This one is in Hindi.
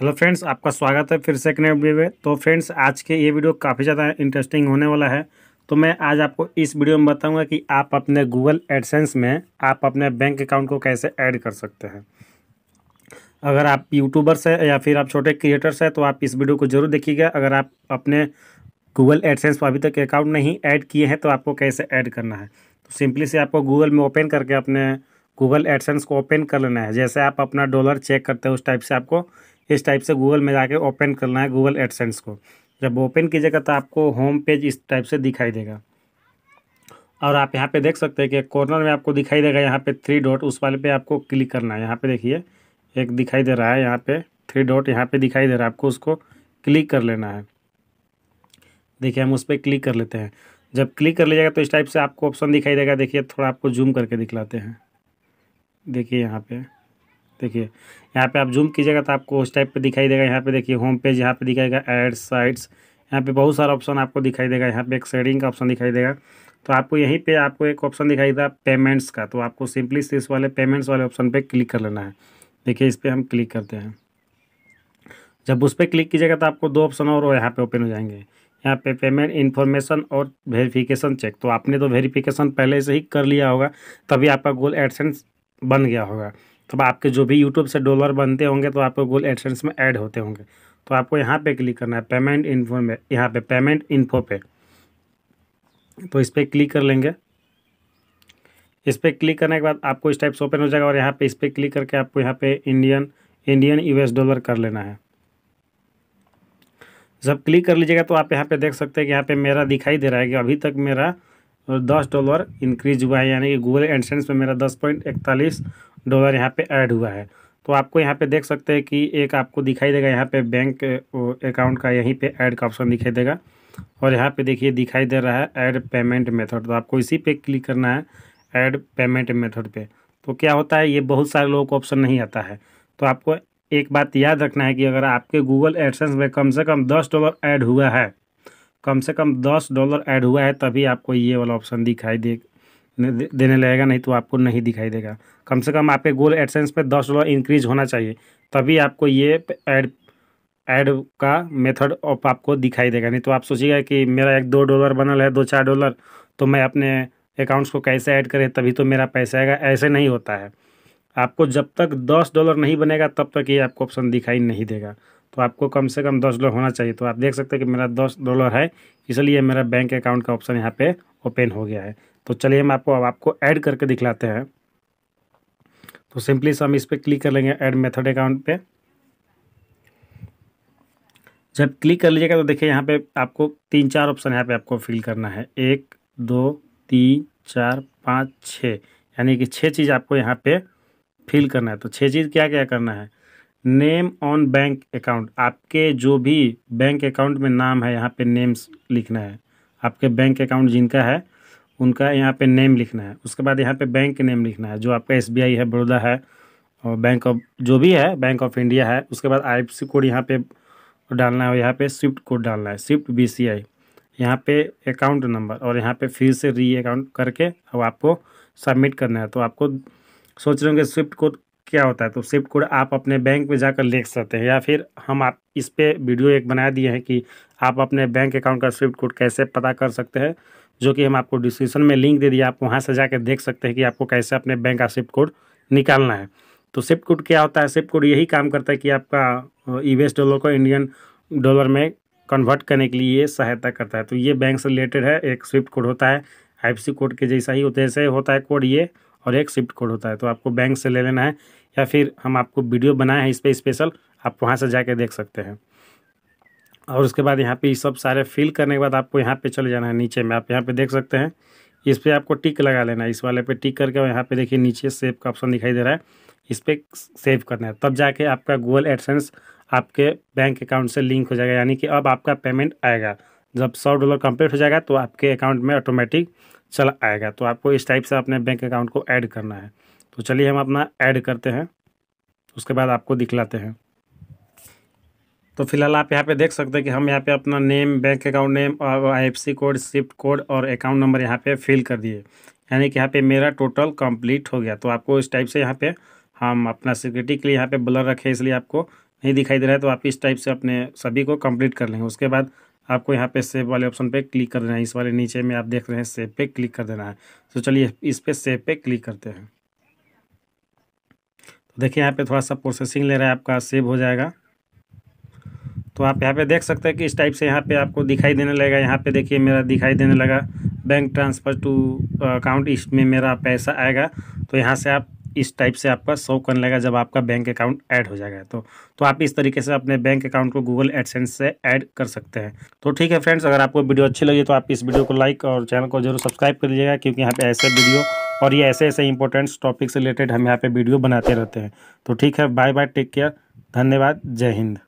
हेलो फ्रेंड्स आपका स्वागत है फिर से एक नए वीडियो में तो फ्रेंड्स आज के ये वीडियो काफ़ी ज़्यादा इंटरेस्टिंग होने वाला है तो मैं आज आपको इस वीडियो में बताऊंगा कि आप अपने गूगल एडसेंस में आप अपने बैंक अकाउंट को कैसे ऐड कर सकते हैं अगर आप यूट्यूबर्स हैं या फिर आप छोटे क्रिएटर्स हैं तो आप इस वीडियो को जरूर देखिएगा अगर आप अपने गूगल एडसेंस पर अभी तक अकाउंट नहीं ऐड किए हैं तो आपको कैसे ऐड करना है तो सिंपली से आपको गूगल में ओपन करके अपने गूगल एडसेंस को ओपन कर लेना है जैसे आप अपना डॉलर चेक करते हैं उस टाइप से आपको इस टाइप से गूगल में जाके ओपन करना है गूगल एडसेंस को जब ओपन कीजिएगा तो आपको होम पेज इस टाइप से दिखाई देगा और आप यहाँ पे देख सकते हैं कि कॉर्नर में आपको दिखाई देगा यहाँ पे थ्री डॉट उस वाले पे आपको क्लिक करना है यहाँ पे देखिए एक दिखाई दे रहा है यहाँ पे थ्री डॉट यहाँ पे दिखाई दे रहा है आपको उसको क्लिक कर लेना है देखिए हम उस पर क्लिक कर लेते हैं जब क्लिक कर लीजिएगा तो इस टाइप से आपको ऑप्शन दिखाई देगा देखिए थोड़ा आपको जूम करके दिखलाते हैं देखिए यहाँ पर देखिए यहाँ पे आप जूम कीजिएगा तो आपको उस टाइप पे दिखाई देगा यहाँ पे देखिए होम पेज यहाँ पे दिखाएगा एड्स साइट्स यहाँ पे बहुत सारा ऑप्शन आपको दिखाई देगा यहाँ पे एक सेडिंग का ऑप्शन दिखाई देगा तो आपको यहीं पे आपको एक ऑप्शन दिखाई देगा पेमेंट्स का तो आपको सिंपली इस वाले पेमेंट्स वाले ऑप्शन पर क्लिक कर लेना है देखिए इस पर हम क्लिक करते हैं जब उस पर क्लिक कीजिएगा तो आपको दो ऑप्शन और यहाँ पर ओपन हो जाएंगे यहाँ पे पेमेंट इन्फॉर्मेशन और वेरिफिकेशन चेक तो आपने तो वेरिफिकेशन पहले से ही कर लिया होगा तभी आपका गोल एडसेंस बन गया होगा तब आपके जो भी यूट्यूब से डॉलर बनते होंगे तो आपको गूगल एडसेंस में ऐड होते होंगे तो आपको यहाँ पे क्लिक करना है पेमेंट इन्फो में यहाँ पे पेमेंट इन्फो पे तो इस पर क्लिक कर लेंगे इस पर क्लिक करने के बाद आपको इस टाइप से ओपन हो जाएगा और यहाँ पे इस पर क्लिक करके आपको यहाँ पे इंडियन इंडियन यूएस डॉलर कर लेना है जब क्लिक कर लीजिएगा तो आप यहाँ पे देख सकते हैं कि यहाँ पे मेरा दिखाई दे रहा है कि अभी तक मेरा दस डॉलर इंक्रीज हुआ है यानी कि गूगल एंडसेंस में मेरा दस पॉइंट इकतालीस डॉलर यहाँ पे ऐड हुआ है तो आपको यहाँ पे देख सकते हैं कि एक आपको दिखाई देगा यहाँ पे बैंक अकाउंट का यहीं पे ऐड का ऑप्शन दिखाई देगा और यहाँ पे देखिए दिखाई दे रहा है ऐड पेमेंट मेथड तो आपको इसी पे क्लिक करना है ऐड पेमेंट मेथड पे तो क्या होता है ये बहुत सारे लोगों को ऑप्शन नहीं आता है तो आपको एक बात याद रखना है कि अगर आपके गूगल एडसेंस में कम से कम दस डॉलर ऐड हुआ है कम से कम दस डॉलर ऐड हुआ है तभी आपको ये वाला ऑप्शन दिखाई दे देने लगेगा नहीं तो आपको नहीं दिखाई देगा कम से कम आपके गूगल एडसेंस पे दस डॉलर इंक्रीज होना चाहिए तभी आपको ये ऐड ऐड का मेथड ऑफ आपको दिखाई देगा नहीं तो आप सोचिएगा कि मेरा एक दो डॉलर बनल है दो चार डॉलर तो मैं अपने अकाउंट्स को कैसे ऐड करें तभी तो मेरा पैसा आएगा ऐसे नहीं होता है आपको जब तक दस डॉलर नहीं बनेगा तब तक ये आपको ऑप्शन दिखाई नहीं देगा तो आपको कम से कम दस डॉलर होना चाहिए तो आप देख सकते हैं कि मेरा दस डॉलर है इसलिए मेरा बैंक अकाउंट का ऑप्शन यहाँ पे ओपन हो गया है तो चलिए हम आपको अब आपको ऐड करके दिखलाते हैं तो सिंपली से हम इस पर क्लिक कर लेंगे ऐड मेथड अकाउंट पे जब क्लिक कर लीजिएगा तो देखिए यहाँ पे आपको तीन चार ऑप्शन यहाँ पे आपको फिल करना है एक दो तीन चार पाँच छः यानी कि छः चीज़ आपको यहाँ पे फिल करना है तो छः चीज़ क्या क्या करना है नेम ऑन बैंक अकाउंट आपके जो भी बैंक अकाउंट में नाम है यहाँ पे नेम्स लिखना है आपके बैंक अकाउंट जिनका है उनका यहाँ पे नेम लिखना है उसके बाद यहाँ पे बैंक नेम लिखना है जो आपका एस है बड़ौदा है और बैंक ऑफ जो भी है बैंक ऑफ इंडिया है उसके बाद आई कोड यहाँ पे डालना है और यहाँ पे स्विफ्ट कोड डालना है स्विफ्ट बी सी आई यहाँ पे अकाउंट नंबर और यहाँ पर फिर से री अकाउंट करके अब आपको सबमिट करना है तो आपको सोच रहे होंगे स्विफ्ट कोड क्या होता है तो स्विफ्ट कोड आप अपने बैंक में जाकर लिख सकते हैं या फिर हम आप इस पर वीडियो एक बना दिए हैं कि आप अपने बैंक अकाउंट का स्विफ्ट कोड कैसे पता कर सकते हैं जो कि हम आपको डिस्क्रिप्शन में लिंक दे दिया आप वहाँ से जाकर देख सकते हैं कि आपको कैसे अपने बैंक का शिफ्ट कोड निकालना है तो शिफ्ट कोड क्या होता है शिफ्ट कोड यही काम करता है कि आपका ई डॉलर को इंडियन डॉलर में कन्वर्ट करने के लिए सहायता करता है तो ये बैंक से रिलेटेड है एक स्विफ्ट कोड होता है सी कोड के जैसा ही जैसे होता है कोड ये और एक स्विफ्ट कोड होता है तो आपको बैंक से ले लेना है या फिर हम आपको वीडियो बनाए हैं इस पर स्पेशल आप वहाँ से जाके देख सकते हैं और उसके बाद यहाँ पे ये सब सारे फिल करने के बाद आपको यहाँ पे चले जाना है नीचे में आप यहाँ पे देख सकते हैं इस पर आपको टिक लगा लेना है इस वाले पे टिक करके और यहाँ पे देखिए नीचे सेव का ऑप्शन दिखाई दे रहा है इस पर सेव करना है तब जाके आपका गूगल एडसेंस आपके बैंक अकाउंट से लिंक हो जाएगा यानी कि अब आपका पेमेंट आएगा जब सौ डॉलर कम्प्लीट हो जाएगा तो आपके अकाउंट में ऑटोमेटिक चला आएगा तो आपको इस टाइप से अपने बैंक अकाउंट को ऐड करना है तो चलिए हम अपना ऐड करते हैं उसके बाद आपको दिखलाते हैं तो फिलहाल आप यहाँ पे देख सकते हैं कि हम यहाँ पे अपना नेम बैंक अकाउंट नेम और आई कोड शिफ्ट कोड और अकाउंट नंबर यहाँ पे फिल कर दिए यानी कि यहाँ पे मेरा टोटल कंप्लीट हो गया तो आपको इस टाइप से यहाँ पे हम अपना सिक्योरिटी के लिए यहाँ पे ब्लर रखे इसलिए आपको नहीं दिखाई दे रहा है तो आप इस टाइप से अपने सभी को कम्प्लीट कर लेंगे उसके बाद आपको यहाँ पे सेव वाले ऑप्शन पर क्लिक कर देना है इस वाले नीचे में आप देख रहे हैं सेव पे क्लिक कर देना है तो चलिए इस पर सेव पे क्लिक करते हैं तो देखिए यहाँ पे थोड़ा सा प्रोसेसिंग ले रहा है आपका सेव हो जाएगा तो आप यहाँ पे देख सकते हैं कि इस टाइप से यहाँ पे आपको दिखाई देने लगेगा यहाँ पे देखिए मेरा दिखाई देने लगा बैंक ट्रांसफ़र टू अकाउंट इसमें मेरा पैसा आएगा तो यहाँ से आप इस टाइप से आपका शो करने लगेगा जब आपका बैंक अकाउंट ऐड हो जाएगा तो तो आप इस तरीके से अपने बैंक अकाउंट को गूगल एडसेंस से ऐड कर सकते हैं तो ठीक है फ्रेंड्स अगर आपको वीडियो अच्छी लगी तो आप इस वीडियो को लाइक और चैनल को जरूर सब्सक्राइब कर लीजिएगा क्योंकि यहाँ पर ऐसे वीडियो और ये ऐसे ऐसे इंपॉर्टेंट टॉपिक से रिलेटेड हम यहाँ पर वीडियो बनाते रहते हैं तो ठीक है बाय बाय टेक केयर धन्यवाद जय हिंद